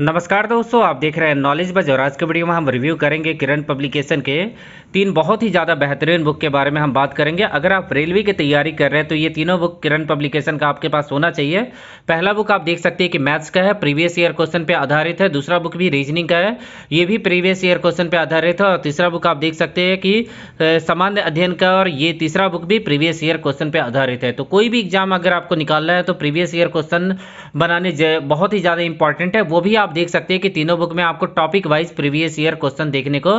नमस्कार दोस्तों आप देख रहे हैं नॉलेज बज और आज के वीडियो में हम रिव्यू करेंगे किरण पब्लिकेशन के तीन बहुत ही ज़्यादा बेहतरीन बुक के बारे में हम बात करेंगे अगर आप रेलवे की तैयारी कर रहे हैं तो ये तीनों बुक किरण पब्लिकेशन का आपके पास होना चाहिए पहला बुक आप देख सकते हैं कि मैथ्स का है प्रीवियस ईयर क्वेश्चन पर आधारित है दूसरा बुक भी रीजनिंग का है ये भी प्रीवियस ईयर क्वेश्चन पर आधारित है और तीसरा बुक आप देख सकते हैं कि सामान्य अध्ययन का और ये तीसरा बुक भी प्रीवियस ईयर क्वेश्चन पर आधारित है तो कोई भी एग्जाम अगर आपको निकालना है तो प्रीवियस ईयर क्वेश्चन बनाने बहुत ही ज़्यादा इंपॉर्टेंट है वो भी आप देख सकते हैं कि तीनों बुक में आपको topic wise previous year question देखने को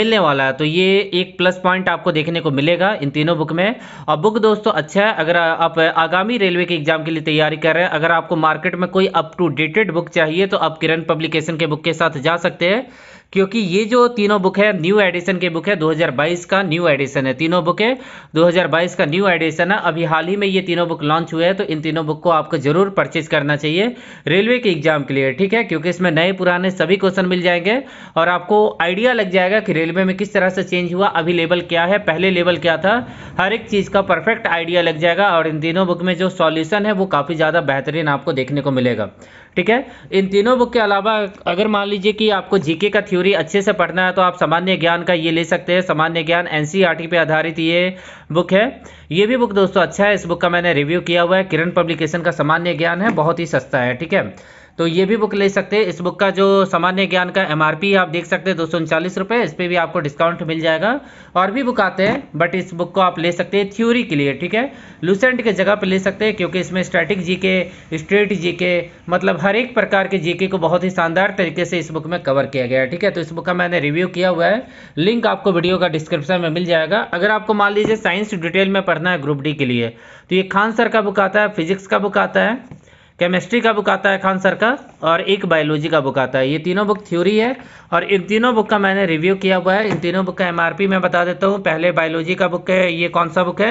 मिलने वाला है तो ये एक प्लस पॉइंट आपको देखने को मिलेगा इन तीनों बुक में और बुक दोस्तों अच्छा है अगर आप आगामी रेलवे के एग्जाम के लिए तैयारी कर रहे हैं अगर आपको मार्केट में कोई अप टू डेटेड बुक चाहिए तो आप किरण पब्लिकेशन के बुक के साथ जा सकते हैं क्योंकि ये जो तीनों बुक है न्यू एडिशन के बुक है 2022 का न्यू एडिशन है तीनों बुक है 2022 का न्यू एडिशन है अभी हाल ही में ये तीनों बुक लॉन्च हुए हैं तो इन तीनों बुक को आपको जरूर परचेज करना चाहिए रेलवे के एग्जाम के लिए ठीक है क्योंकि इसमें नए पुराने सभी क्वेश्चन मिल जाएंगे और आपको आइडिया लग जाएगा कि रेलवे में किस तरह से चेंज हुआ अभी लेवल क्या है पहले लेवल क्या था हर एक चीज़ का परफेक्ट आइडिया लग जाएगा और इन तीनों बुक में जो सॉल्यूशन है वो काफ़ी ज़्यादा बेहतरीन आपको देखने को मिलेगा ठीक है इन तीनों बुक के अलावा अगर मान लीजिए कि आपको जीके का थ्योरी अच्छे से पढ़ना है तो आप सामान्य ज्ञान का ये ले सकते हैं सामान्य ज्ञान एन e पे आधारित ये बुक है ये भी बुक दोस्तों अच्छा है इस बुक का मैंने रिव्यू किया हुआ है किरण पब्लिकेशन का सामान्य ज्ञान है बहुत ही सस्ता है ठीक है तो ये भी बुक ले सकते हैं इस बुक का जो सामान्य ज्ञान का एम आप देख सकते हैं दो सौ उनचालीस रुपये इस पर भी आपको डिस्काउंट मिल जाएगा और भी बुक आते हैं बट इस बुक को आप ले सकते हैं थ्योरी के लिए ठीक है लूसेंट के जगह पर ले सकते हैं क्योंकि इसमें स्ट्रैटिक जी के स्ट्रेट जी के मतलब हर एक प्रकार के जी को बहुत ही शानदार तरीके से इस बुक में कवर किया गया है ठीक है तो इस बुक का मैंने रिव्यू किया हुआ है लिंक आपको वीडियो का डिस्क्रिप्शन में मिल जाएगा अगर आपको मान लीजिए साइंस डिटेल में पढ़ना है ग्रुप डी के लिए तो ये खान सर का बुक आता है फिजिक्स का बुक आता है केमिस्ट्री का बुक आता है खान सर का और एक बायोलॉजी का बुक आता है ये तीनों बुक थ्योरी है और इन तीनों बुक का मैंने रिव्यू किया हुआ है इन तीनों बुक का एमआरपी मैं बता देता हूँ पहले बायोलॉजी का बुक है ये कौन सा बुक है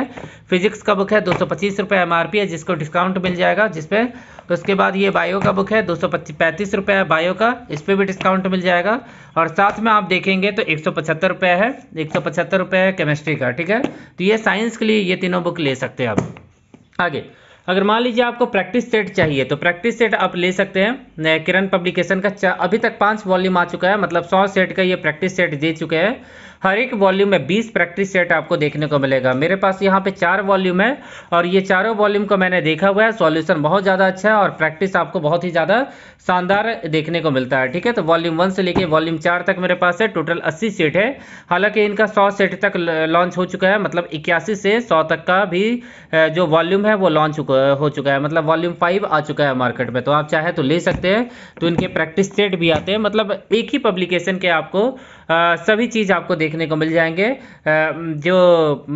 फिजिक्स का बुक है दो सौ पच्चीस रुपये एम आर पी है जिसको डिस्काउंट मिल जाएगा जिसपे तो उसके बाद ये बायो का बुक है दो सौ पैंतीस रुपये है बायो का इस पर भी डिस्काउंट मिल जाएगा और साथ में आप देखेंगे तो एक सौ पचहत्तर रुपये है एक सौ पचहत्तर रुपये है केमिस्ट्री का ठीक है तो ये साइंस के लिए ये तीनों बुक ले सकते हैं आप आगे अगर मान लीजिए आपको प्रैक्टिस सेट चाहिए तो प्रैक्टिस सेट आप ले सकते हैं किरण पब्लिकेशन का अभी तक पाँच वॉल्यूम आ चुका है मतलब सौ सेट का ये प्रैक्टिस सेट दे चुके हैं हर एक वॉल्यूम में बीस प्रैक्टिस सेट आपको देखने को मिलेगा मेरे पास यहाँ पे चार वॉल्यूम है और ये चारों वॉल्यूम को मैंने देखा हुआ है सॉल्यूशन बहुत ज़्यादा अच्छा है और प्रैक्टिस आपको बहुत ही ज़्यादा शानदार देखने को मिलता है ठीक है तो वॉल्यूम वन से लेके वॉल्यूम चार तक मेरे पास है टोटल अस्सी सेट है हालांकि इनका सौ सेट तक लॉन्च हो चुका है मतलब इक्यासी से सौ तक का भी जो वॉल्यूम है वो लॉन्च हो चुका है मतलब वॉल्यूम फाइव आ चुका है मार्केट में तो आप चाहे तो ले सकते हैं तो इनके प्रैक्टिस सेट भी आते हैं मतलब एक ही पब्लिकेशन के आपको सभी चीज़ आपको देखने को मिल जाएंगे जो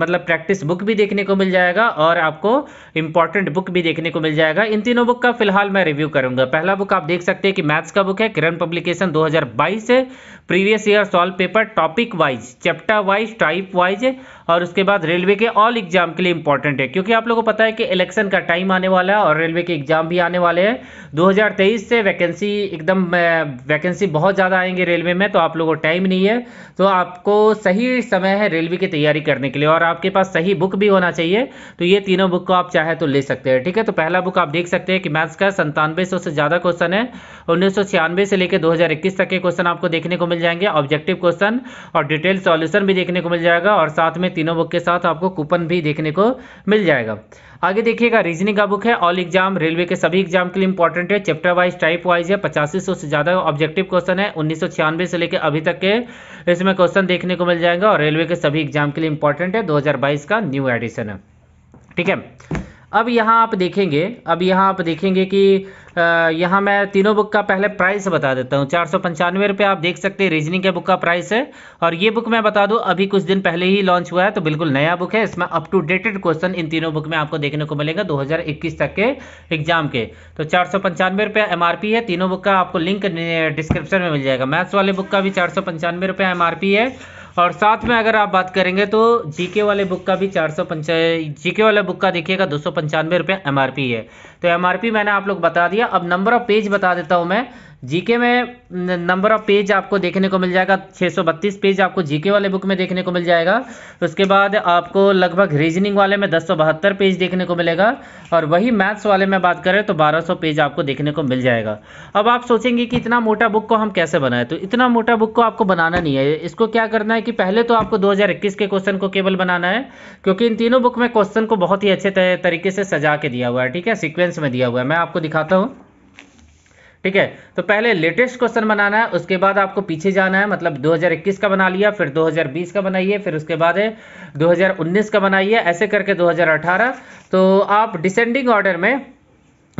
मतलब प्रैक्टिस बुक भी देखने को मिल जाएगा और आपको इंपॉर्टेंट बुक भी देखने को मिल जाएगा इन तीनों बुक का फिलहाल मैं रिव्यू करूंगा पहला बुक आप देख सकते हैं कि मैथ्स का बुक है किरण पब्लिकेशन 2022 से previous year solve paper topic wise chapter wise type wise और उसके बाद रेलवे के ऑल एग्जाम के लिए इंपॉर्टेंट है क्योंकि आप लोगों को पता है कि इलेक्शन का टाइम आने वाला है और रेलवे के एग्जाम भी आने वाले हैं 2023 से वैकेंसी एकदम वैकेंसी बहुत ज़्यादा आएंगे रेलवे में तो आप लोगों को टाइम नहीं रही है तो आपको सही समय है रेलवे की तैयारी करने के लिए और आपके पास सही बुक भी होना चाहिए तो ये तीनों बुक को आप चाहे तो ले सकते हैं ठीक है तो पहला बुक आप देख सकते हैं कि मैथ्स का संतानवे से ज़्यादा क्वेश्चन है उन्नीस से लेकर दो तक के क्वेश्चन आपको देखने को मिल जाएंगे ऑब्जेक्टिव क्वेश्चन और डिटेल सॉल्यूशन भी देखने को मिल जाएगा और साथ में तीनों बुक के साथ आपको कूपन भी देखने को मिल जाएगा आगे देखिएगा रीजनिंग का बुक है ऑल एग्जाम रेलवे के सभी एग्जाम के लिए इंपॉर्टेंट है चैप्टर वाइज टाइप वाइज है पचासी सौ से ज़्यादा ऑब्जेक्टिव क्वेश्चन है उन्नीस से लेकर अभी तक के इसमें क्वेश्चन देखने को मिल जाएगा और रेलवे के सभी एग्जाम के लिए इंपॉर्टेंट है दो का न्यू एडिशन है ठीक है अब यहाँ आप देखेंगे अब यहाँ आप देखेंगे कि यहाँ मैं तीनों बुक का पहले प्राइस बता देता हूँ चार सौ पंचानवे रुपये आप देख सकते हैं रीजनिंग के बुक का प्राइस है और ये बुक मैं बता दूँ अभी कुछ दिन पहले ही लॉन्च हुआ है तो बिल्कुल नया बुक है इसमें अप टू डेटेड क्वेश्चन इन तीनों बुक में आपको देखने को मिलेगा दो तक के एग्जाम के तो चार सौ पंचानवे रुपये एम है तीनों बुक का आपको लिंक डिस्क्रिप्शन में मिल जाएगा मैथ्स वाले बुक का भी चार सौ पंचानवे रुपये एम है और साथ में अगर आप बात करेंगे तो जीके वाले बुक का भी चार सौ जीके वाले बुक का देखिएगा दो सौ पंचानवे रुपये एम है तो एम मैंने आप लोग बता दिया अब नंबर ऑफ पेज बता देता हूँ मैं जीके में नंबर ऑफ पेज आपको देखने को मिल जाएगा 632 पेज आपको जीके वाले बुक में देखने को मिल जाएगा उसके बाद आपको लगभग रीजनिंग वाले में दस पेज देखने को मिलेगा और वही मैथ्स वाले में बात करें तो 1200 पेज आपको देखने को मिल जाएगा अब आप सोचेंगे कि इतना मोटा बुक को हम कैसे बनाएं तो इतना मोटा बुक को आपको बनाना नहीं है इसको क्या करना है कि पहले तो आपको इक्कीस के क्वेश्चन को केवल बनाना है क्योंकि इन तीनों बुक में क्वेश्चन को बहुत ही अच्छे तरीके से सजा के दिया हुआ है ठीक है सिक्वेंस में दिया हुआ है मैं आपको दिखाता हूँ ठीक है तो पहले लेटेस्ट क्वेश्चन बनाना है उसके बाद आपको पीछे जाना है मतलब 2021 का बना लिया फिर 2020 का बनाइए फिर उसके बाद है 2019 का बनाइए ऐसे करके 2018 तो आप डिसेंडिंग ऑर्डर में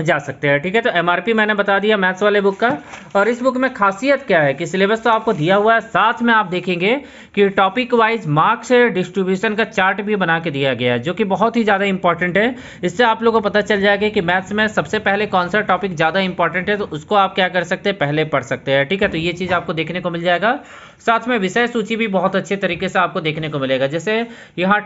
जा सकते हैं ठीक है तो एम मैंने बता दिया मैथ्स वाले बुक का और इस बुक में खासियत क्या है कि सिलेबस तो आपको दिया हुआ है साथ में आप देखेंगे कि टॉपिक वाइज मार्क्स डिस्ट्रीब्यूशन का चार्ट भी बना के दिया गया है जो कि बहुत ही ज़्यादा इंपॉर्टेंट है इससे आप लोगों को पता चल जाएगा कि मैथ्स में सबसे पहले कौन सा टॉपिक ज़्यादा इंपॉर्टेंट है तो उसको आप क्या कर सकते हैं पहले पढ़ सकते हैं ठीक है तो ये चीज़ आपको देखने को मिल जाएगा साथ में विषय सूची भी बहुत अच्छे तरीके से आपको देखने को मिलेगा जैसे यहाँ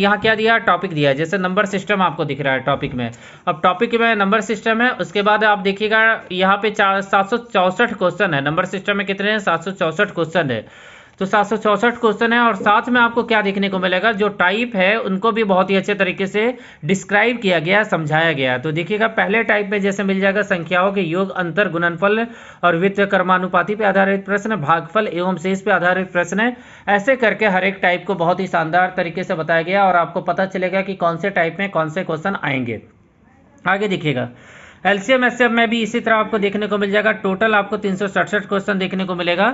यहाँ क्या दिया टॉपिक दिया जैसे नंबर सिस्टम आपको दिख रहा है टॉपिक में अब टॉपिक में नंबर सिस्टम है उसके बाद आप देखिएगा यहाँ पे चार सात सौ चौसठ क्वेश्चन है नंबर सिस्टम में कितने हैं सात सौ चौसठ क्वेश्चन है तो सात सौ चौसठ क्वेश्चन है और साथ में आपको क्या देखने को मिलेगा जो टाइप है उनको भी बहुत ही अच्छे तरीके से डिस्क्राइब किया गया समझाया गया तो देखिएगा पहले टाइप में जैसे मिल जाएगा संख्याओं के योग अंतर गुणनफल और वित्त कर्मानुपाति पे आधारित प्रश्न भागफल एवं शेष पे आधारित प्रश्न है ऐसे करके हर एक टाइप को बहुत ही शानदार तरीके से बताया गया और आपको पता चलेगा कि कौन से टाइप में कौन से क्वेश्चन आएंगे आगे देखिएगा एलसीएम एसएम में भी इसी तरह आपको देखने को मिल जाएगा टोटल आपको तीन क्वेश्चन देखने को मिलेगा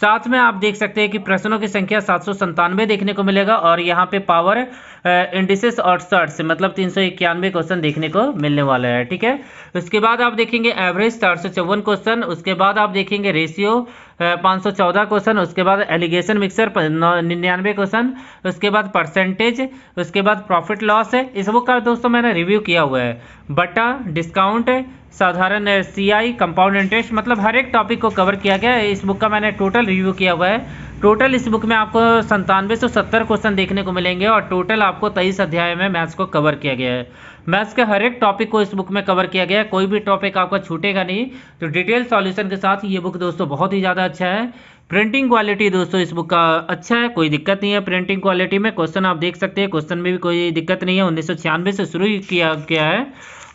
साथ में आप देख सकते हैं कि प्रश्नों की संख्या सात सौ संतानवे देखने को मिलेगा और यहाँ पे पावर इंडिसेस और सर्ट्स मतलब तीन सौ इक्यानवे क्वेश्चन देखने को मिलने वाला है ठीक है उसके बाद आप देखेंगे एवरेज चार सौ चौवन क्वेश्चन उसके बाद आप देखेंगे रेशियो पाँच सौ चौदह क्वेश्चन उसके बाद एलिगेशन मिक्सर निन्यानवे क्वेश्चन उसके बाद परसेंटेज उसके बाद प्रॉफिट लॉस है इस बुक का दोस्तों मैंने रिव्यू किया हुआ है बटा डिस्काउंट साधारण सीआई कंपाउंड इंटरेस्ट मतलब हर एक टॉपिक को कवर किया गया है इस बुक का मैंने टोटल रिव्यू किया हुआ है टोटल इस बुक में आपको संतानवे सौ सत्तर क्वेश्चन देखने को मिलेंगे और टोटल आपको तेईस अध्याय में मैथ्स को कवर किया गया है मैथ्स के हर एक टॉपिक को इस बुक में कवर किया गया है कोई भी टॉपिक आपका छूटेगा नहीं तो डिटेल सॉल्यूशन के साथ ये बुक दोस्तों बहुत ही ज़्यादा अच्छा है प्रिंटिंग क्वालिटी दोस्तों इस बुक का अच्छा है कोई दिक्कत नहीं है प्रिंटिंग क्वालिटी में क्वेश्चन आप देख सकते हैं क्वेश्चन में भी कोई दिक्कत नहीं है उन्नीस से शुरू किया गया है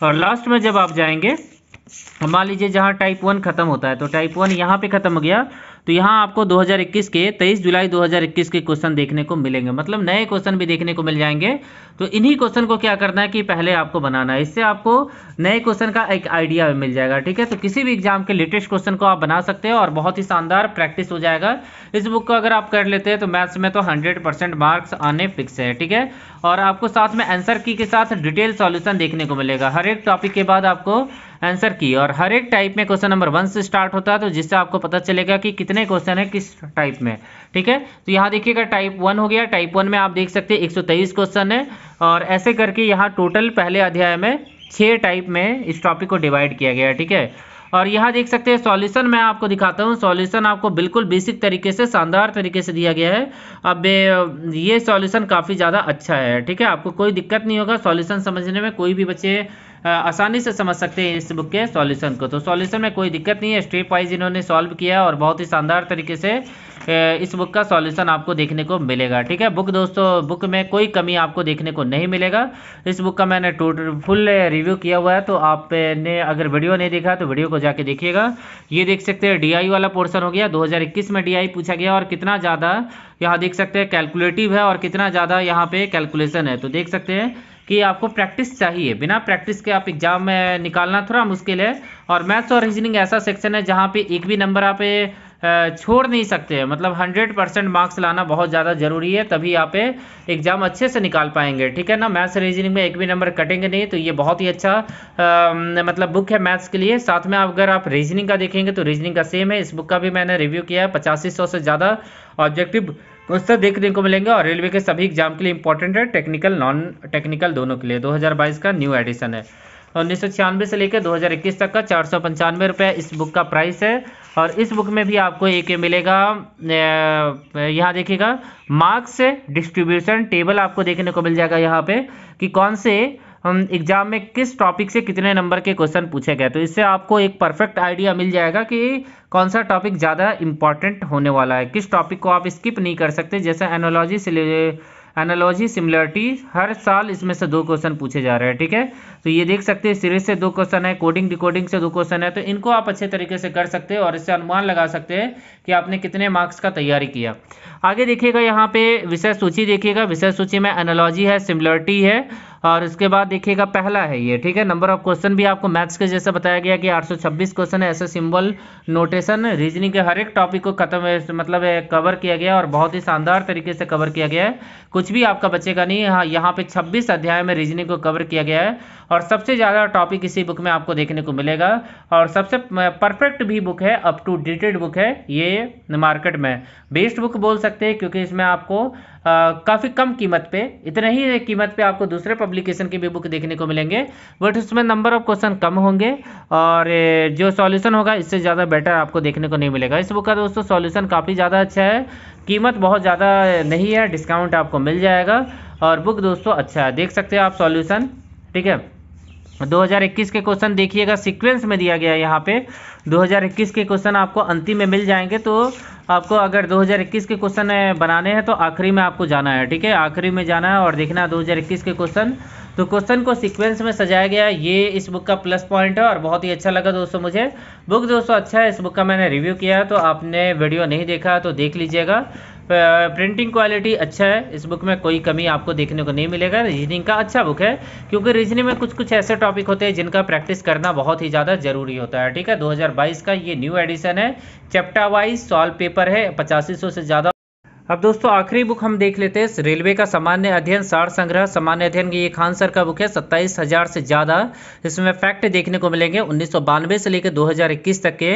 और लास्ट में जब आप जाएंगे मान लीजिए जहाँ टाइप वन खत्म होता है तो टाइप वन यहाँ पे खत्म हो गया तो यहाँ आपको 2021 के 23 जुलाई 2021 के क्वेश्चन देखने को मिलेंगे मतलब नए क्वेश्चन भी देखने को मिल जाएंगे तो इन्हीं क्वेश्चन को क्या करना है कि पहले आपको बनाना है इससे आपको नए क्वेश्चन का एक आइडिया मिल जाएगा ठीक है तो किसी भी एग्जाम के लेटेस्ट क्वेश्चन को आप बना सकते हैं और बहुत ही शानदार प्रैक्टिस हो जाएगा इस बुक को अगर आप कर लेते हैं तो मैथ्स में तो हंड्रेड मार्क्स आने फिक्स है ठीक है और आपको साथ में आंसर की के साथ डिटेल सॉल्यूशन देखने को मिलेगा हर एक टॉपिक के बाद आपको आंसर की और हर एक टाइप में क्वेश्चन नंबर वन से स्टार्ट होता है तो जिससे आपको पता चलेगा कि कितने कितने क्वेश्चन है किस टाइप में ठीक है तो यहाँ देखिएगा टाइप वन हो गया टाइप वन में आप देख सकते हैं 123 क्वेश्चन है और ऐसे करके यहाँ टोटल पहले अध्याय में छः टाइप में इस टॉपिक को डिवाइड किया गया ठीक है और यहाँ देख सकते हैं सॉल्यूशन मैं आपको दिखाता हूँ सॉल्यूशन आपको बिल्कुल बेसिक तरीके से शानदार तरीके से दिया गया है अब ये सॉल्यूशन काफ़ी ज़्यादा अच्छा है ठीक है आपको कोई दिक्कत नहीं होगा सॉल्यूशन समझने में कोई भी बच्चे आसानी से समझ सकते हैं इस बुक के सॉल्यूशन को तो सॉल्यूशन में कोई दिक्कत नहीं है स्टेप वाइज इन्होंने सॉल्व किया और बहुत ही शानदार तरीके से इस बुक का सॉल्यूशन आपको देखने को मिलेगा ठीक है बुक दोस्तों बुक में कोई कमी आपको देखने को नहीं मिलेगा इस बुक का मैंने टोटल फुल रिव्यू किया हुआ है तो आपने अगर वीडियो नहीं देखा तो वीडियो को जाके देखिएगा ये देख सकते हैं डी वाला पोर्सन हो गया दो में डी पूछा गया और कितना ज़्यादा यहाँ देख सकते हैं कैलकुलेटिव है और कितना ज़्यादा यहाँ पे कैलकुलेशन है तो देख सकते हैं कि आपको प्रैक्टिस चाहिए बिना प्रैक्टिस के आप एग्ज़ाम में निकालना थोड़ा मुश्किल है और मैथ्स और रीजनिंग ऐसा सेक्शन है जहाँ पे एक भी नंबर आप छोड़ नहीं सकते हैं मतलब 100 परसेंट मार्क्स लाना बहुत ज़्यादा जरूरी है तभी आप एग्ज़ाम अच्छे से निकाल पाएंगे ठीक है ना मैथ्स रीजनिंग में एक भी नंबर कटेंगे नहीं तो ये बहुत ही अच्छा आ, मतलब बुक है मैथ्स के लिए साथ में अगर आप रीजनिंग का देखेंगे तो रीजनिंग का सेम है इस बुक का भी मैंने रिव्यू किया है पचासी से ज़्यादा ऑब्जेक्टिव क्वेश्चन देखने को मिलेंगे और रेलवे के सभी एग्जाम के लिए इंपॉर्टेंट है टेक्निकल नॉन टेक्निकल दोनों के लिए दो का न्यू एडिशन है उन्नीस से लेकर 2021 तक का चार सौ इस बुक का प्राइस है और इस बुक में भी आपको एक मिलेगा यहाँ देखिएगा मार्क्स डिस्ट्रीब्यूशन टेबल आपको देखने को मिल जाएगा यहाँ पे कि कौन से एग्जाम में किस टॉपिक से कितने नंबर के क्वेश्चन पूछे गए तो इससे आपको एक परफेक्ट आइडिया मिल जाएगा कि कौन सा टॉपिक ज़्यादा इंपॉर्टेंट होने वाला है किस टॉपिक को आप स्किप नहीं कर सकते जैसे एनोलॉजी से एनालॉजी सिमिलरिटी हर साल इसमें से दो क्वेश्चन पूछे जा रहे हैं ठीक है तो ये देख सकते हैं सीरीज से दो क्वेश्चन है कोडिंग डिकोडिंग से दो क्वेश्चन है तो इनको आप अच्छे तरीके से कर सकते हैं और इससे अनुमान लगा सकते हैं कि आपने कितने मार्क्स का तैयारी किया आगे देखिएगा यहाँ पे विषय सूची देखिएगा विषय सूची में एनालॉजी है सिमिलरिटी है और इसके बाद देखिएगा पहला है ये ठीक है नंबर ऑफ क्वेश्चन भी आपको मैथ्स के जैसे बताया गया कि 826 क्वेश्चन है ऐसे सिंबल नोटेशन रीजनिंग के हर एक टॉपिक को खत्म मतलब कवर किया गया और बहुत ही शानदार तरीके से कवर किया गया है कुछ भी आपका बचेगा नहीं हाँ यहाँ पे छब्बीस अध्याय में रीजनिंग को कवर किया गया है और सबसे ज़्यादा टॉपिक इसी बुक में आपको देखने को मिलेगा और सबसे परफेक्ट भी बुक है अप टू डेटेड बुक है ये मार्केट में बेस्ट बुक बोल सकते हैं क्योंकि इसमें आपको काफ़ी कम कीमत पे इतने ही कीमत पे आपको दूसरे पब्लिकेशन की भी बुक देखने को मिलेंगे बट उसमें नंबर ऑफ क्वेश्चन कम होंगे और जो सॉल्यूशन होगा इससे ज़्यादा बेटर आपको देखने को नहीं मिलेगा इस बुक का दोस्तों सॉल्यूशन काफ़ी ज़्यादा अच्छा है कीमत बहुत ज़्यादा नहीं है डिस्काउंट आपको मिल जाएगा और बुक दोस्तों अच्छा है देख सकते हो आप सॉल्यूशन ठीक है 2021 के क्वेश्चन देखिएगा सीक्वेंस में दिया गया यहाँ पे 2021 के क्वेश्चन आपको अंतिम में मिल जाएंगे तो आपको अगर 2021 के क्वेश्चन बनाने हैं तो आखिरी में आपको जाना है ठीक है आखिरी में जाना है और देखना है 2021 के क्वेश्चन तो क्वेश्चन को सीक्वेंस में सजाया गया ये इस बुक का प्लस पॉइंट है और बहुत ही अच्छा लगा दोस्तों मुझे बुक दोस्तों अच्छा है इस बुक का मैंने रिव्यू किया तो आपने वीडियो नहीं देखा तो देख लीजिएगा प्रिंटिंग क्वालिटी अच्छा है इस बुक में कोई कमी आपको देखने को नहीं मिलेगा रीजनिंग का अच्छा बुक है क्योंकि रीजनिंग में कुछ कुछ ऐसे टॉपिक होते हैं जिनका प्रैक्टिस करना बहुत ही ज़्यादा जरूरी होता है ठीक है 2022 का ये न्यू एडिशन है चैप्टर वाइज सॉल्व पेपर है पचासी से ज़्यादा अब दोस्तों आखिरी बुक हम देख लेते हैं रेलवे का सामान्य अध्ययन सार संग्रह सामान्य अध्ययन की एक आंसर का बुक है सत्ताईस हजार से ज़्यादा इसमें फैक्ट देखने को मिलेंगे उन्नीस से लेकर 2021 तक के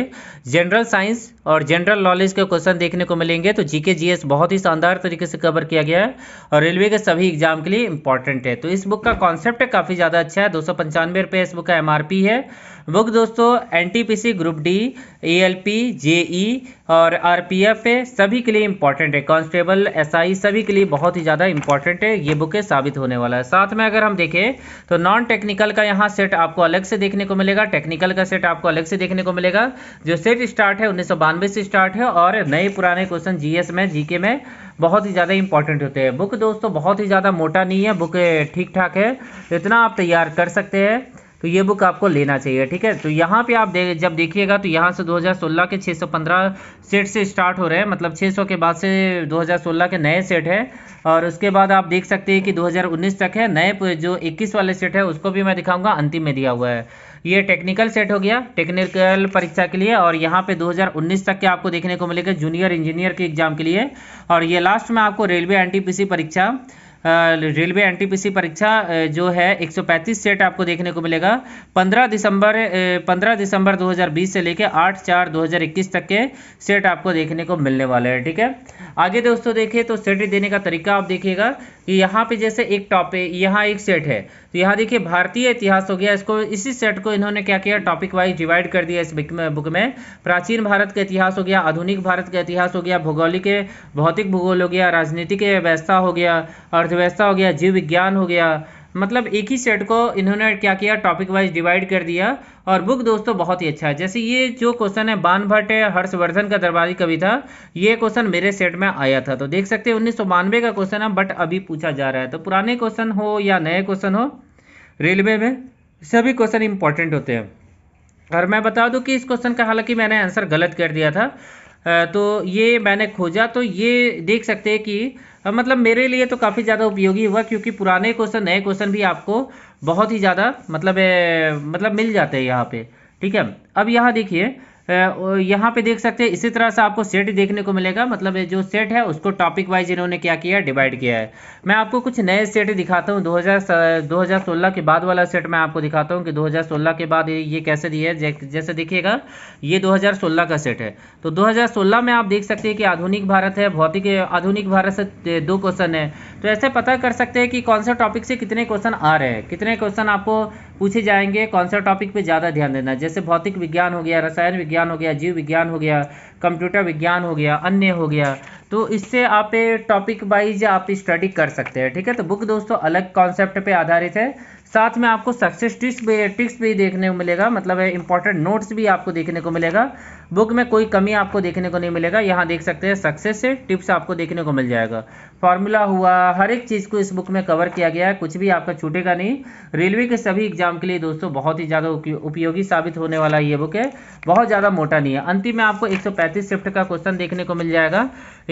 जनरल साइंस और जनरल नॉलेज के क्वेश्चन देखने को मिलेंगे तो जीके जीएस बहुत ही शानदार तरीके से कवर किया गया है और रेलवे के सभी एग्जाम के लिए इंपॉर्टेंट है तो इस बुक का कॉन्सेप्ट काफ़ी ज़्यादा अच्छा है दो सौ इस बुक का एम है बुक दोस्तों एन ग्रुप डी एएलपी जेई और आरपीएफ सभी के लिए इंपॉर्टेंट है कांस्टेबल एसआई सभी के लिए बहुत ही ज़्यादा इंपॉर्टेंट है ये बुक है साबित होने वाला है साथ में अगर हम देखें तो नॉन टेक्निकल का यहाँ सेट आपको अलग से देखने को मिलेगा टेक्निकल का सेट आपको अलग से देखने को मिलेगा जो सेट स्टार्ट है उन्नीस से स्टार्ट है और नए पुराने क्वेश्चन जीएस में जी में बहुत ही ज़्यादा इंपॉर्टेंट होते हैं बुक दोस्तों बहुत ही ज़्यादा मोटा नहीं है बुक ठीक ठाक है इतना आप तैयार कर सकते हैं तो ये बुक आपको लेना चाहिए ठीक है तो यहाँ पे आप दे, जब देखिएगा तो यहाँ से 2016 के 615 सेट से स्टार्ट हो रहे हैं मतलब 600 के बाद से 2016 के नए सेट है और उसके बाद आप देख सकते हैं कि 2019 तक है नए जो 21 वाले सेट है उसको भी मैं दिखाऊंगा अंतिम में दिया हुआ है ये टेक्निकल सेट हो गया टेक्निकल परीक्षा के लिए और यहाँ पे 2019 तक के आपको देखने को मिलेगा जूनियर इंजीनियर के एग्जाम के लिए और ये लास्ट में आपको रेलवे एनटीपीसी परीक्षा रेलवे एनटीपीसी परीक्षा जो है 135 सेट आपको देखने को मिलेगा 15 दिसंबर 15 दिसंबर 2020 से लेकर 8 चार 2021 तक के सेट आपको देखने को मिलने वाले हैं ठीक है आगे दोस्तों देखिए तो सेट देने का तरीका आप देखिएगा कि यहाँ पे जैसे एक टॉपिक यहाँ एक सेट है तो यहाँ देखिए भारतीय इतिहास हो गया इसको इसी सेट को इन्होंने क्या किया टॉपिक वाइज डिवाइड कर दिया इस बुक में प्राचीन भारत का इतिहास हो गया आधुनिक भारत का इतिहास हो गया भौगोलिक भौतिक भूगोल हो गया राजनीतिक व्यवस्था हो गया अर्थव्यवस्था हो गया जीव विज्ञान हो गया मतलब एक ही सेट को इन्होंने क्या किया टॉपिक वाइज डिवाइड कर दिया और बुक दोस्तों बहुत ही अच्छा है जैसे ये जो क्वेश्चन है बान भट्ट हर्षवर्धन का दरबारी कविता ये क्वेश्चन मेरे सेट में आया था तो देख सकते हैं उन्नीस का क्वेश्चन है बट अभी पूछा जा रहा है तो पुराने क्वेश्चन हो या नए क्वेश्चन हो रेलवे में सभी क्वेश्चन इंपॉर्टेंट होते हैं और मैं बता दूं कि इस क्वेश्चन का हालांकि मैंने आंसर गलत कर दिया था तो ये मैंने खोजा तो ये देख सकते हैं कि मतलब मेरे लिए तो काफ़ी ज़्यादा उपयोगी हुआ क्योंकि पुराने क्वेश्चन नए क्वेश्चन भी आपको बहुत ही ज़्यादा मतलब मतलब मिल जाते हैं यहाँ पे ठीक है अब यहाँ देखिए यहाँ पे देख सकते हैं इसी तरह से आपको सेट देखने को मिलेगा मतलब जो सेट है उसको टॉपिक वाइज इन्होंने क्या किया है डिवाइड किया है मैं आपको कुछ नए सेट दिखाता हूँ 2000 2016 के बाद वाला सेट मैं आपको दिखाता हूँ कि 2016 के बाद ये कैसे दिया है जैसे देखिएगा ये 2016 का सेट है तो 2016 में आप देख सकते हैं कि आधुनिक भारत है भौतिक आधुनिक भारत से दो क्वेश्चन है तो ऐसे पता कर सकते हैं कि कौन से टॉपिक से कितने क्वेश्चन आ रहे हैं कितने क्वेश्चन आपको पूछे जाएंगे कौन सा टॉपिक पे ज़्यादा ध्यान देना जैसे भौतिक विज्ञान हो गया रसायन विज्ञान हो गया जीव विज्ञान हो गया कंप्यूटर विज्ञान हो गया अन्य हो गया तो इससे आप टॉपिक वाइज आप स्टडी कर सकते हैं ठीक है तो बुक दोस्तों अलग कॉन्सेप्ट पे आधारित है साथ में आपको सक्सेस टिप्स भी टिप्स भी देखने को मिलेगा मतलब इंपॉर्टेंट नोट्स भी आपको देखने को मिलेगा बुक में कोई कमी आपको देखने को नहीं मिलेगा यहाँ देख सकते हैं सक्सेस से टिप्स आपको देखने को मिल जाएगा फार्मूला हुआ हर एक चीज़ को इस बुक में कवर किया गया है कुछ भी आपका छूटेगा नहीं रेलवे के सभी एग्जाम के लिए दोस्तों बहुत ही ज़्यादा उपयोगी साबित होने वाला ये बुक है बहुत ज़्यादा मोटा नहीं है अंतिम में आपको एक शिफ्ट का क्वेश्चन देखने को मिल जाएगा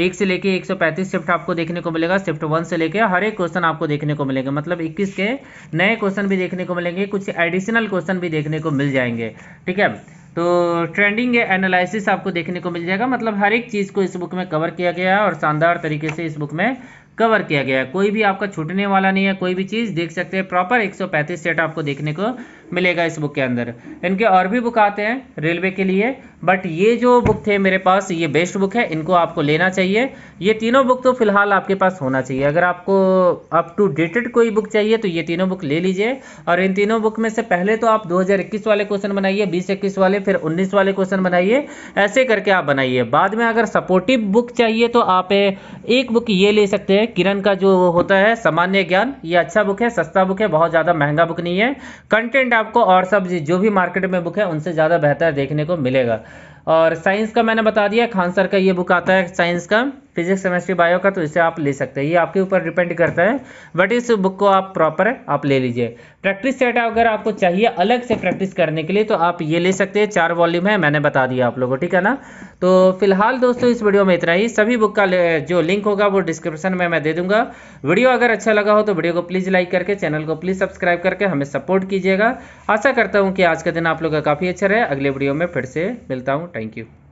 एक से लेके एक शिफ्ट आपको देखने को मिलेगा शिफ्ट वन से लेकर हर एक क्वेश्चन आपको देखने को मिलेगा मतलब इक्कीस के नए क्वेश्चन भी देखने को मिलेंगे कुछ एडिशनल क्वेश्चन भी देखने को मिल जाएंगे ठीक है तो ट्रेंडिंग एनालिसिस आपको देखने को मिल जाएगा मतलब हर एक चीज़ को इस बुक में कवर किया गया है और शानदार तरीके से इस बुक में कवर किया गया है कोई भी आपका छूटने वाला नहीं है कोई भी चीज़ देख सकते हैं प्रॉपर 135 सेट आपको देखने को मिलेगा इस बुक के अंदर इनके और भी बुक आते हैं रेलवे के लिए बट ये जो बुक थे मेरे पास ये बेस्ट बुक है इनको आपको लेना चाहिए ये तीनों बुक तो फिलहाल आपके पास होना चाहिए अगर आपको अप टू डेटेड कोई बुक चाहिए तो ये तीनों बुक ले लीजिए और इन तीनों बुक में से पहले तो आप 2021 वाले क्वेश्चन बनाइए बीस इक्कीस वाले फिर 19 वाले क्वेश्चन बनाइए ऐसे करके आप बनाइए बाद में अगर सपोर्टिव बुक चाहिए तो आप एक बुक ये ले सकते हैं किरण का जो होता है सामान्य ज्ञान ये अच्छा बुक है सस्ता बुक है बहुत ज़्यादा महंगा बुक नहीं है कंटेंट आपको और सब्जी जो भी मार्केट में बुक है उनसे ज़्यादा बेहतर देखने को मिलेगा और साइंस का मैंने बता दिया खान सर का ये बुक आता है साइंस का फिजिक्स केमिस्ट्री बायो का तो इसे आप ले सकते हैं ये आपके ऊपर डिपेंड करता है बट इस बुक को आप प्रॉपर आप ले लीजिए प्रैक्टिस सेट अगर आपको चाहिए अलग से प्रैक्टिस करने के लिए तो आप ये ले सकते हैं चार वॉल्यूम है मैंने बता दिया आप लोगों को ठीक है ना तो फिलहाल दोस्तों इस वीडियो में इतना ही सभी बुक का जो लिंक होगा वो डिस्क्रिप्शन में मैं दे दूंगा वीडियो अगर अच्छा लगा हो तो वीडियो को प्लीज़ लाइक करके चैनल को प्लीज़ सब्सक्राइब करके हमें सपोर्ट कीजिएगा आशा करता हूँ कि आज का दिन आप लोग का काफ़ी अच्छा रहे अगले वीडियो में फिर से मिलता हूँ थैंक यू